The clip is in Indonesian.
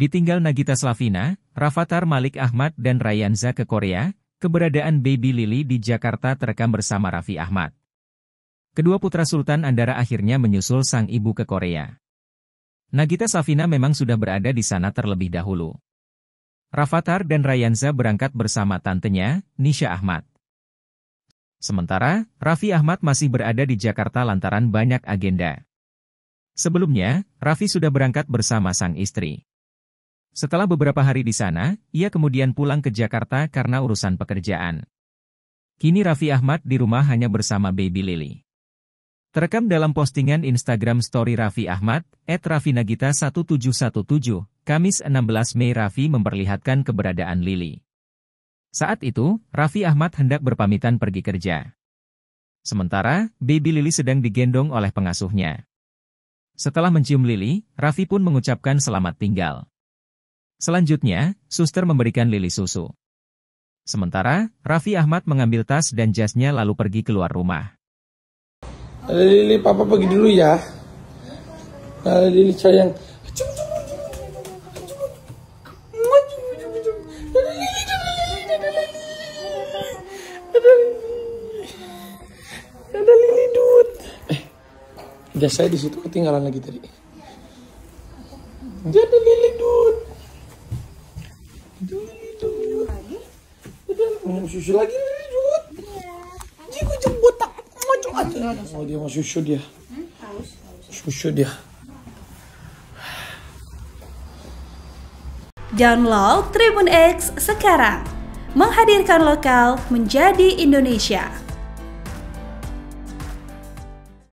Ditinggal Nagita Slavina, Rafathar Malik Ahmad dan Rayanza ke Korea, keberadaan Baby Lily di Jakarta terekam bersama Raffi Ahmad. Kedua putra Sultan Andara akhirnya menyusul sang ibu ke Korea. Nagita Slavina memang sudah berada di sana terlebih dahulu. Rafathar dan Rayanza berangkat bersama tantenya, Nisha Ahmad. Sementara, Raffi Ahmad masih berada di Jakarta lantaran banyak agenda. Sebelumnya, Raffi sudah berangkat bersama sang istri. Setelah beberapa hari di sana, ia kemudian pulang ke Jakarta karena urusan pekerjaan. Kini Raffi Ahmad di rumah hanya bersama Baby Lily. Terekam dalam postingan Instagram story Raffi Ahmad, at Raffi Nagita 1717, Kamis 16 Mei Raffi memperlihatkan keberadaan Lily. Saat itu, Raffi Ahmad hendak berpamitan pergi kerja. Sementara, Baby Lily sedang digendong oleh pengasuhnya. Setelah mencium Lily, Raffi pun mengucapkan selamat tinggal. Selanjutnya, suster memberikan Lili susu. Sementara, Raffi Ahmad mengambil tas dan jasnya lalu pergi keluar rumah. Eh, lili, papa pergi dulu ya. Eh, lili sayang. Ada lili dud. Eh, jas saya di situ ketinggalan lagi tadi. Jadi ada lili. minum susu lagi lanjut. Dia mau botak mau Oh dia mau susu dia. Susu dia. Download Tribun X sekarang. Menghadirkan lokal menjadi Indonesia.